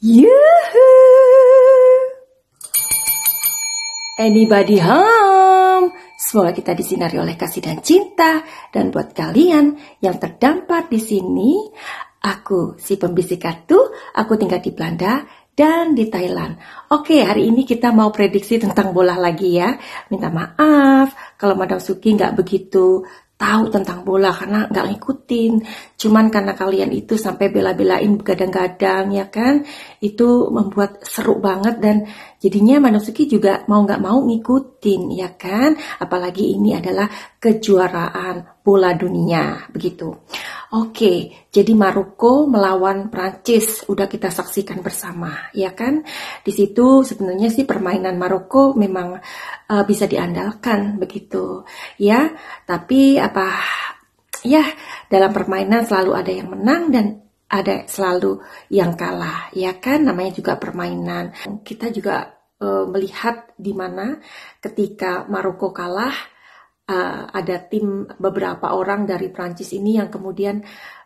Yuhu! Anybody home? Semoga kita disinari oleh kasih dan cinta. Dan buat kalian yang terdampar di sini, aku si pembisik kartu, aku tinggal di Belanda dan di Thailand. Oke, hari ini kita mau prediksi tentang bola lagi ya. Minta maaf kalau Madam Suki nggak begitu tahu tentang bola karena nggak ngikutin. Cuman karena kalian itu sampai bela-belain begadang-gadang ya kan, itu membuat seru banget dan jadinya Manosuki juga mau nggak mau ngikutin ya kan. Apalagi ini adalah kejuaraan bola dunia begitu. Oke, jadi Maroko melawan Prancis udah kita saksikan bersama, ya kan? Di situ sebenarnya sih permainan Maroko memang uh, bisa diandalkan begitu, ya. Tapi apa ya dalam permainan selalu ada yang menang dan ada selalu yang kalah, ya kan? Namanya juga permainan. Kita juga uh, melihat di mana ketika Maroko kalah uh, ada tim beberapa orang dari Prancis ini yang kemudian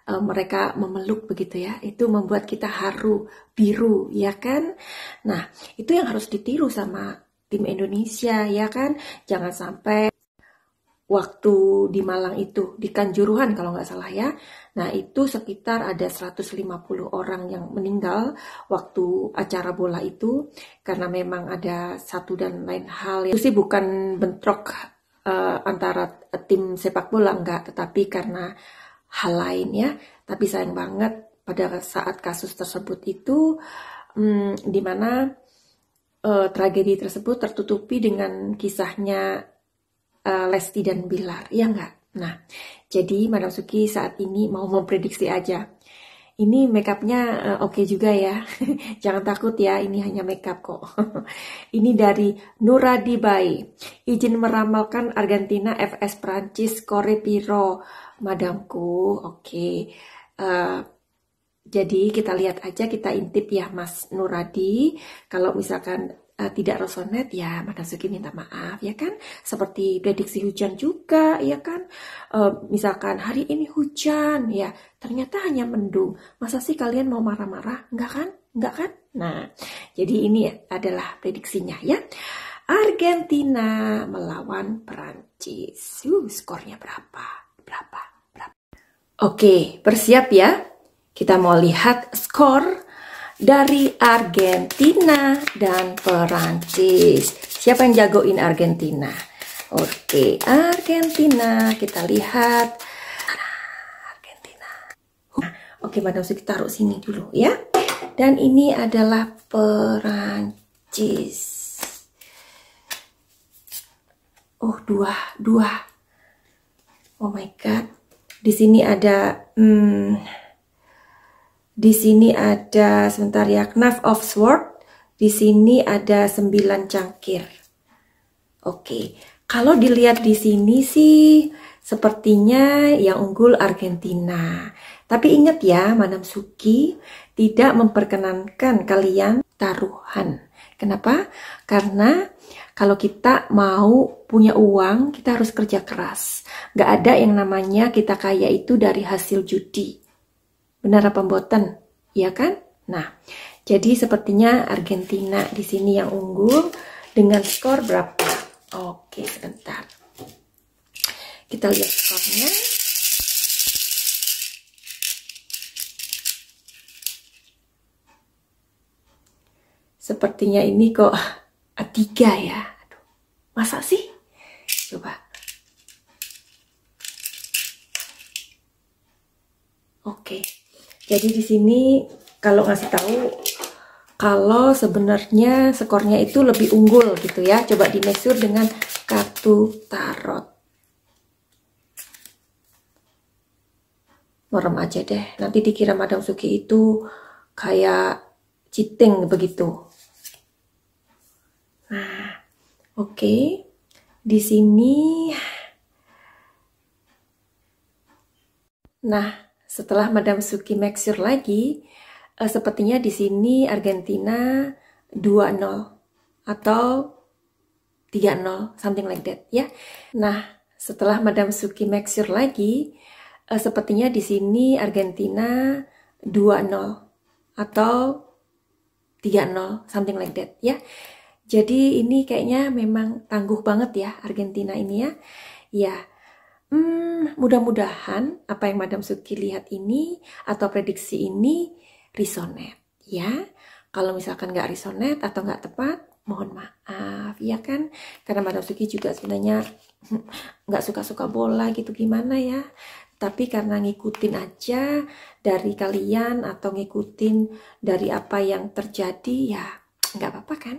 uh, mereka memeluk begitu ya. Itu membuat kita haru, biru, ya kan? Nah, itu yang harus ditiru sama tim Indonesia, ya kan? Jangan sampai waktu di Malang itu, di Kanjuruhan kalau nggak salah ya. Nah, itu sekitar ada 150 orang yang meninggal waktu acara bola itu karena memang ada satu dan lain hal. Itu sih bukan bentrok uh, antara tim sepak bola enggak, tetapi karena hal lain ya. Tapi sayang banget pada saat kasus tersebut itu um, di mana uh, tragedi tersebut tertutupi dengan kisahnya uh, Lesti dan Bilar, ya enggak? Nah, jadi Madam Suki saat ini mau memprediksi aja ini makeupnya eh, oke okay juga ya. Jangan takut ya, ini hanya makeup kok. ini dari Nura Dibai. Izin meramalkan Argentina, FS Perancis, Kore Piro, madamku. Oke. Okay. Uh, eh, jadi kita lihat aja, kita intip ya Mas Nuradi. Kalau misalkan uh, tidak resonate ya Suki minta maaf ya kan seperti prediksi hujan juga ya kan uh, misalkan hari ini hujan ya ternyata hanya mendung masa sih kalian mau marah-marah enggak kan enggak kan nah jadi ini adalah prediksinya ya Argentina melawan Perancis uh, skornya berapa berapa berapa oke bersiap ya kita mau lihat skor dari Argentina dan Perancis. Siapa yang jagoin Argentina? Oke, Argentina. Kita lihat. Argentina. Oke, Madam kita taruh sini dulu ya. Dan ini adalah Perancis. Oh, dua, dua. Oh my God. Di sini ada... Hmm, di sini ada sebentar ya, knife of sword. Di sini ada sembilan cangkir. Oke. Kalau dilihat di sini sih sepertinya yang unggul Argentina. Tapi ingat ya, Madam Suki tidak memperkenankan kalian taruhan. Kenapa? Karena kalau kita mau punya uang, kita harus kerja keras. Gak ada yang namanya kita kaya itu dari hasil judi. Benar apa boten? Iya kan? Nah, jadi sepertinya Argentina di sini yang unggul dengan skor berapa? Oke, sebentar. Kita lihat skornya. Sepertinya ini kok A3 ya. Aduh, masa sih? Coba. Oke. Okay. Jadi di sini kalau ngasih tahu kalau sebenarnya skornya itu lebih unggul gitu ya. Coba dimesur dengan kartu tarot. Merem aja deh. Nanti dikira Madam Suki itu kayak cheating begitu. Nah, oke. Okay. Di sini Nah, setelah Madam Suki make sure lagi, uh, sepertinya di sini Argentina 2-0 atau 3-0, something like that ya. Nah, setelah Madam Suki make sure lagi, uh, sepertinya di sini Argentina 2-0 atau 3-0, something like that ya. Jadi ini kayaknya memang tangguh banget ya Argentina ini ya. Ya, Hmm, mudah-mudahan apa yang Madam Suki lihat ini atau prediksi ini resonate ya. Kalau misalkan nggak resonate atau nggak tepat, mohon maaf ya kan karena Madam Suki juga sebenarnya nggak suka-suka bola gitu gimana ya tapi karena ngikutin aja dari kalian atau ngikutin dari apa yang terjadi ya nggak apa-apa kan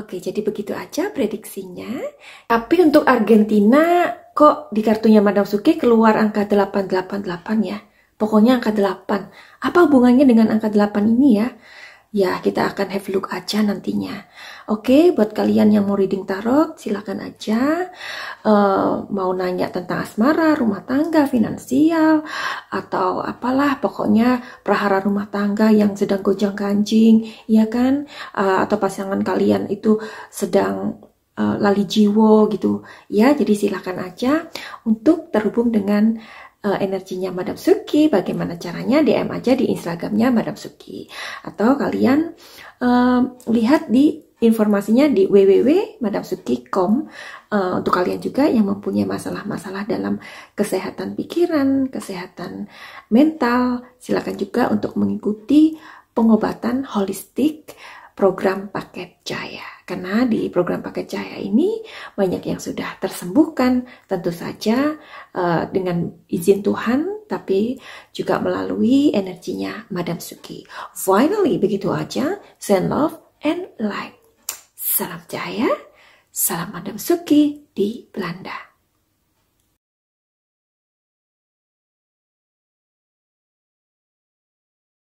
Oke, jadi begitu aja prediksinya. Tapi untuk Argentina, kok di kartunya Madam Suki keluar angka 888 ya? Pokoknya angka 8. Apa hubungannya dengan angka 8 ini ya? ya kita akan have look aja nantinya. Oke, okay, buat kalian yang mau reading tarot, silahkan aja uh, mau nanya tentang asmara, rumah tangga, finansial, atau apalah, pokoknya prahara rumah tangga yang sedang gonjang kancing ya kan? Uh, atau pasangan kalian itu sedang uh, lali jiwo gitu, ya. Jadi silahkan aja untuk terhubung dengan uh, energinya Madam Suki, bagaimana caranya DM aja di Instagramnya Madam Suki. Atau kalian uh, lihat di informasinya di www.madamsuki.com uh, untuk kalian juga yang mempunyai masalah-masalah dalam kesehatan pikiran, kesehatan mental, silakan juga untuk mengikuti pengobatan holistik program paket Jaya. Karena di program Pakai cahaya ini banyak yang sudah tersembuhkan, tentu saja uh, dengan izin Tuhan, tapi juga melalui energinya Madam Suki. Finally, begitu aja, send love and light. Salam cahaya, salam Madam Suki di Belanda.